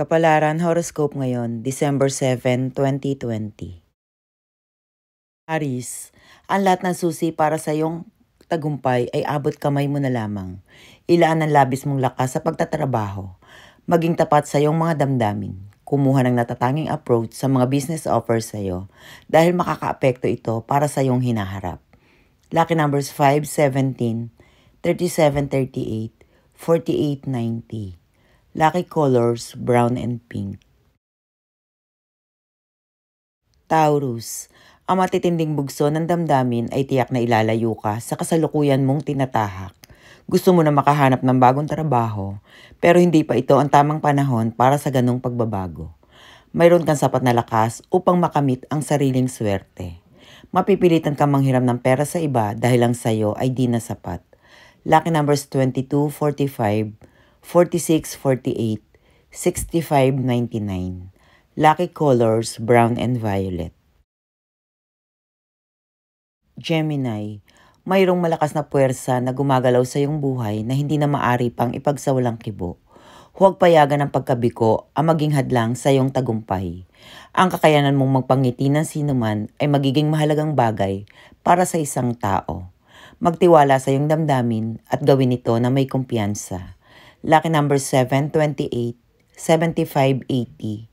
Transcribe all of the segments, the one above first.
Kapalaran Horoscope ngayon, December 7, 2020. Aris, ang lahat ng susi para sa iyong tagumpay ay abot kamay mo na lamang. Ilaan ang labis mong lakas sa pagtatrabaho. Maging tapat sa iyong mga damdamin. Kumuha ng natatanging approach sa mga business offers sa iyo dahil makakaapekto ito para sa iyong hinaharap. Lucky numbers 5, 17, 37, 38, 48, 90. Lucky colors, brown and pink. Taurus, ang matitinding bugso ng damdamin ay tiyak na ilalayo ka sa kasalukuyan mong tinatahak. Gusto mo na makahanap ng bagong trabaho, pero hindi pa ito ang tamang panahon para sa ganong pagbabago. Mayroon kang sapat na lakas upang makamit ang sariling swerte. Mapipilitan kang manghiram ng pera sa iba dahil ang sayo ay di na sapat. Lucky numbers 22, 45, 4648, 6599. Lucky colors, brown and violet. Gemini, mayroong malakas na puwersa na gumagalaw sa iyong buhay na hindi na maari pang ipagsawalang kibo. Huwag payagan ang pagkabiko ang maging hadlang sa iyong tagumpay. Ang kakayanan mong magpangiti ng sinuman ay magiging mahalagang bagay para sa isang tao. Magtiwala sa iyong damdamin at gawin ito na may kumpiyansa. Lucky number 7, 28, 75, 80, 83,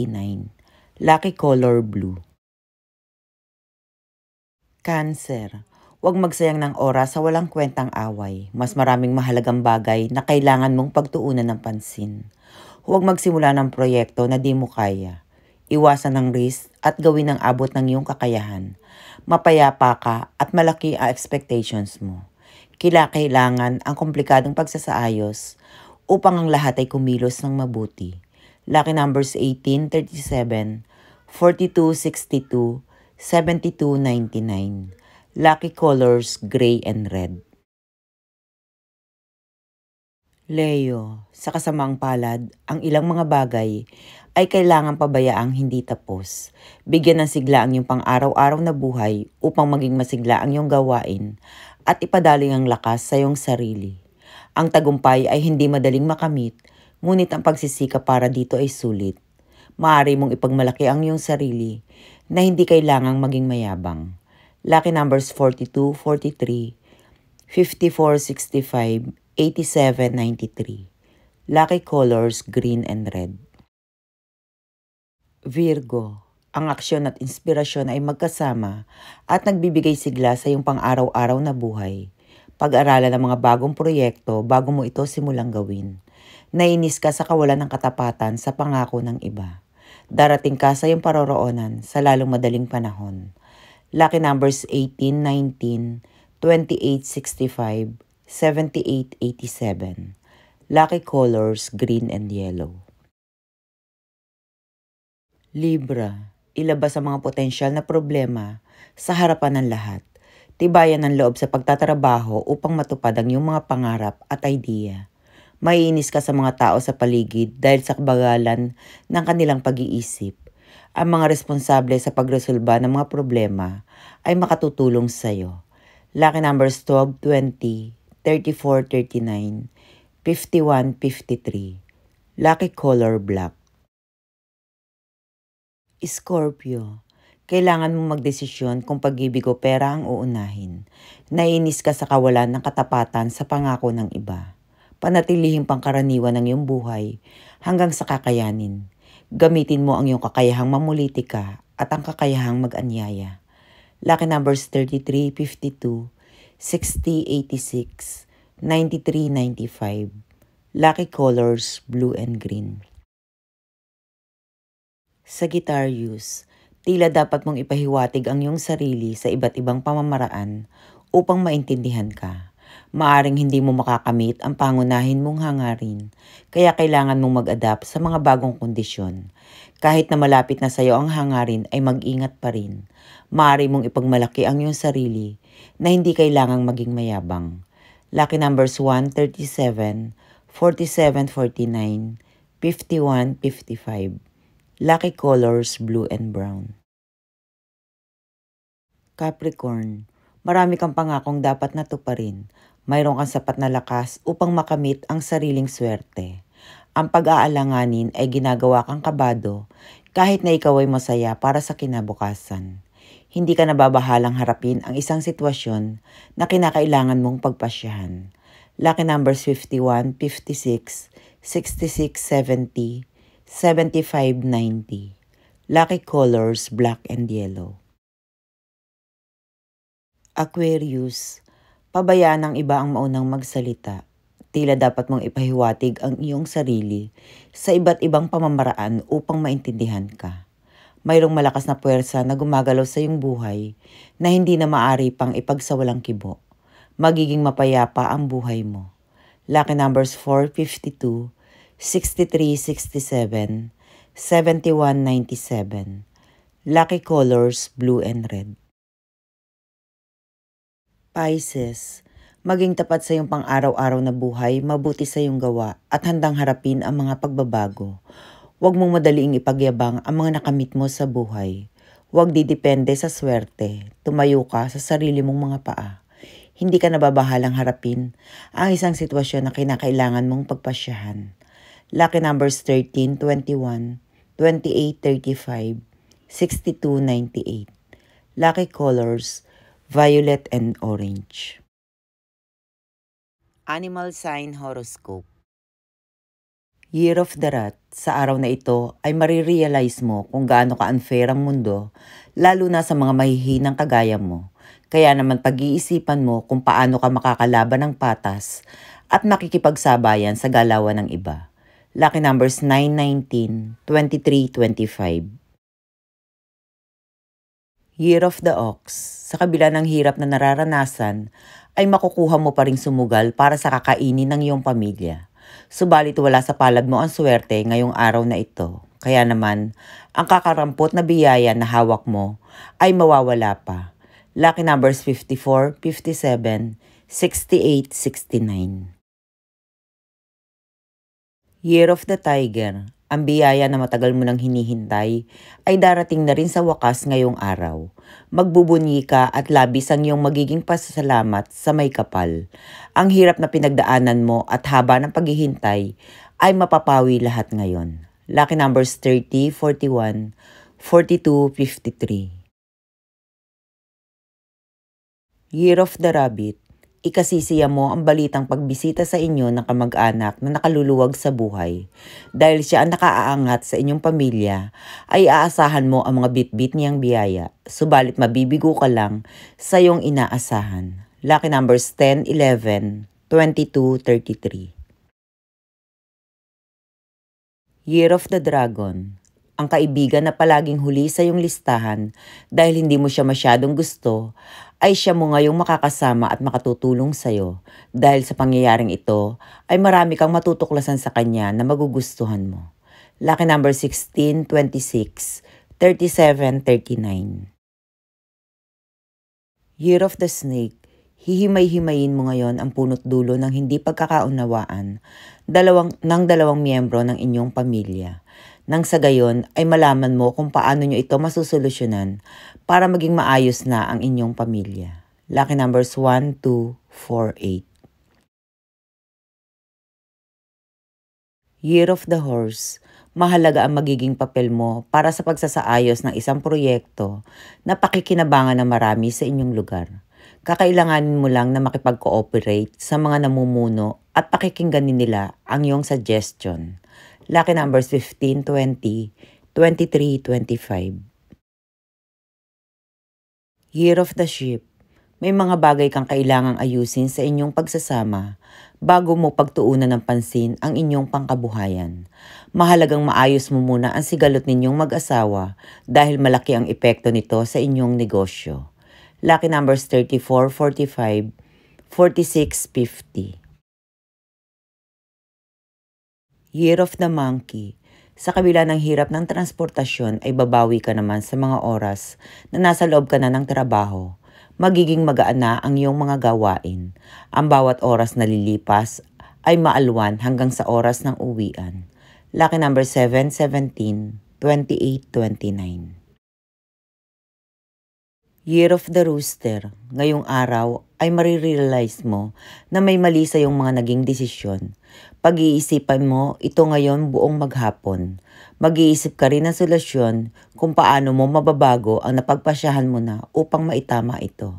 89. Lucky color blue. Cancer. Huwag magsayang ng oras sa walang kwentang away. Mas maraming mahalagang bagay na kailangan mong pagtuunan ng pansin. Huwag magsimula ng proyekto na di mo kaya. Iwasan ang risk at gawin ang abot ng iyong kakayahan. Mapayapa ka at malaki ang expectations mo. Kailangan ang komplikadong pagsasaayos upang ang lahat ay kumilos ng mabuti. Lucky numbers 18, 37, 42, 62, 72, 99. Lucky colors gray and red. Leo, sa kasamang palad, ang ilang mga bagay ay kailangan pabayaang hindi tapos. Bigyan ng sigla ang iyong pang-araw-araw na buhay upang maging masigla ang iyong gawain at ipadali ang lakas sa iyong sarili. Ang tagumpay ay hindi madaling makamit, ngunit ang pagsisika para dito ay sulit. Maari mong ipagmalaki ang iyong sarili na hindi kailangang maging mayabang. Lucky numbers 42, 43, 54, 65, 87, 93. Lucky colors green and red. Virgo ang aksyon at inspirasyon ay magkasama at nagbibigay sigla sa iyong pang-araw-araw na buhay. Pag-aralan ng mga bagong proyekto bago mo ito simulang gawin. Nainis ka sa kawalan ng katapatan sa pangako ng iba. Darating ka sa iyong paroroonan sa lalong madaling panahon. Lucky numbers 18, 19, 28, 65, 78, 87. Lucky colors green and yellow. Libra ilabas ang mga potensyal na problema sa harapan ng lahat. Tibayan ang loob sa pagtatrabaho upang matupad ang iyong mga pangarap at idea. Maiinis ka sa mga tao sa paligid dahil sa kabagalan ng kanilang pag-iisip. Ang mga responsable sa pagresolba ng mga problema ay makatutulong sa iyo. Lucky numbers 12, 20, 34, 39, 51, 53. Lucky color black. Scorpio, kailangan mong magdesisyon kung pag-ibig o pera ang uunahin. Nainis ka sa kawalan ng katapatan sa pangako ng iba. Panatilihin pangkaraniwan ng iyong buhay hanggang sa kakayanin. Gamitin mo ang iyong kakayahang mamuliti ka at ang kakayahang mag-anyaya. Lucky numbers 33, 52, 60, 86, 93, 95. Lucky colors blue and green sa Sagittarius, tila dapat mong ipahiwatig ang iyong sarili sa iba't ibang pamamaraan upang maintindihan ka. Maaring hindi mo makakamit ang pangunahin mong hangarin, kaya kailangan mong mag-adapt sa mga bagong kondisyon. Kahit na malapit na sa iyo ang hangarin ay mag-ingat pa rin. Maaari mong ipagmalaki ang iyong sarili na hindi kailangang maging mayabang. Lucky numbers 137, 47, 49, 51, 55. Lucky colors, blue and brown. Capricorn, marami kang pangakong dapat natuparin. Mayroon kang sapat na lakas upang makamit ang sariling swerte. Ang pag-aalanganin ay ginagawa kang kabado kahit na ikaw ay masaya para sa kinabukasan. Hindi ka nababahalang harapin ang isang sitwasyon na kinakailangan mong pagpasyahan. Lucky numbers 51, 56, 66, 70, 75.90. Lucky colors, black and yellow. Aquarius, pabayaan ng iba ang maunang magsalita. Tila dapat mong ipahiwatig ang iyong sarili sa iba't ibang pamamaraan upang maintindihan ka. Mayroong malakas na puwersa na gumagalaw sa iyong buhay na hindi na maari pang ipagsawalang kibo. Magiging mapayapa ang buhay mo. Lucky numbers 452. 6367, 7197. Lucky colors, blue and red. Pisces, maging tapat sa iyong pang-araw-araw na buhay, mabuti sa iyong gawa, at handang harapin ang mga pagbabago. Huwag mong madaling ipagyabang ang mga nakamit mo sa buhay. Huwag didepende sa swerte. Tumayo ka sa sarili mong mga paa. Hindi ka nababahalang harapin ang isang sitwasyon na kinakailangan mong pagpasyahan. Lucky numbers 13, 21, 28, 35, 62, 98. Lucky colors, violet and orange. Animal Sign Horoscope Year of the Rat, sa araw na ito ay marirealize mo kung gaano ka-unfair ang mundo, lalo na sa mga mahihinang kagaya mo. Kaya naman pag-iisipan mo kung paano ka makakalaban ng patas at makikipagsabayan sa galawan ng iba. Lucky numbers 9, 19, 23, 25. Year of the Ox, sa kabila ng hirap na nararanasan, ay makukuha mo pa rin sumugal para sa kakainin ng iyong pamilya. Subalit wala sa palad mo ang swerte ngayong araw na ito. Kaya naman, ang kakarampot na biyaya na hawak mo ay mawawala pa. Lucky numbers 54, 57, 68, 69. Year of the Tiger, ang biyaya na matagal mo nang hinihintay, ay darating na rin sa wakas ngayong araw. Magbubunyi ka at labis ang iyong magiging pasasalamat sa may kapal. Ang hirap na pinagdaanan mo at haba ng paghihintay ay mapapawi lahat ngayon. Lucky numbers 30, 41, 42, 53. Year of the Rabbit ikasisiya mo ang balitang pagbisita sa inyo ng kamag-anak na nakaluluwag sa buhay. Dahil siya ang nakaaangat sa inyong pamilya, ay aasahan mo ang mga bitbit niyang biyaya, subalit mabibigo ka lang sa iyong inaasahan. Lucky numbers 10, 11, 22, 33. Year of the Dragon ang kaibigan na palaging huli sa iyong listahan dahil hindi mo siya masyadong gusto, ay siya mo ngayong makakasama at makatutulong sa iyo. Dahil sa pangyayaring ito, ay marami kang matutuklasan sa kanya na magugustuhan mo. Lucky number 16, 26, 37, 39. Year of the Snake hihimay-himayin mo ngayon ang punot dulo ng hindi pagkakaunawaan dalawang, ng dalawang miyembro ng inyong pamilya. Nang sa gayon ay malaman mo kung paano nyo ito masusolusyonan para maging maayos na ang inyong pamilya. Lucky numbers 1248. Year of the Horse, mahalaga ang magiging papel mo para sa pagsasaayos ng isang proyekto na pakikinabangan ng marami sa inyong lugar. Kakailanganin mo lang na makipag-cooperate sa mga namumuno at pakikinggan nila ang iyong suggestion. Lucky numbers 15, 20, 23, 25. Year of the Ship May mga bagay kang kailangang ayusin sa inyong pagsasama bago mo pagtuunan ng pansin ang inyong pangkabuhayan. Mahalagang maayos mo muna ang sigalot ninyong mag-asawa dahil malaki ang epekto nito sa inyong negosyo. Lucky numbers 34, 45, 46, 50. Year of the Monkey. Sa kabila ng hirap ng transportasyon ay babawi ka naman sa mga oras na nasa loob ka na ng trabaho. Magiging magaan na ang iyong mga gawain. Ang bawat oras na lilipas ay maalwan hanggang sa oras ng uwian. Lucky number 7, 17, 28, 29. Year of the Rooster, ngayong araw ay marirealize mo na may mali sa iyong mga naging desisyon. Pag-iisipan mo ito ngayon buong maghapon. Mag-iisip ka rin ng solusyon kung paano mo mababago ang napagpasyahan mo na upang maitama ito.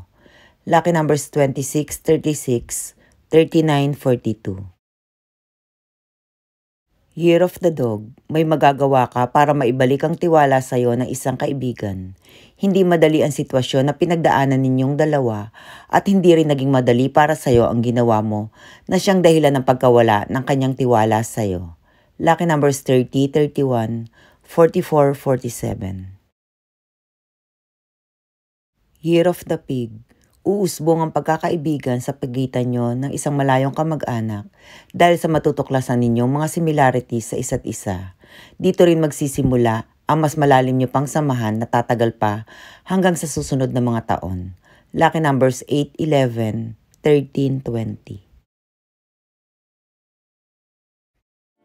Lucky numbers 26, 36, 39, 42. Year of the Dog, may magagawa ka para maibalik ang tiwala sa iyo ng isang kaibigan. Hindi madali ang sitwasyon na pinagdaanan ninyong dalawa at hindi rin naging madali para sa iyo ang ginawa mo na siyang dahilan ng pagkawala ng kanyang tiwala sa iyo. Lucky numbers 30, 31, 44, 47. Year of the Pig uusbong ang pagkakaibigan sa pagitan nyo ng isang malayong kamag-anak dahil sa matutuklasan ninyong mga similarities sa isa't isa. Dito rin magsisimula ang mas malalim nyo pang samahan na tatagal pa hanggang sa susunod na mga taon. Lucky numbers 8, 11, 13, 20.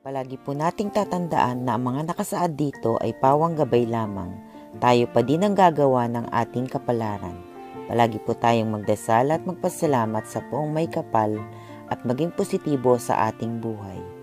Palagi po nating tatandaan na ang mga nakasaad dito ay pawang gabay lamang. Tayo pa din ang gagawa ng ating kapalaran. Palagi po tayong magdasal at magpasalamat sa poong may kapal at maging positibo sa ating buhay.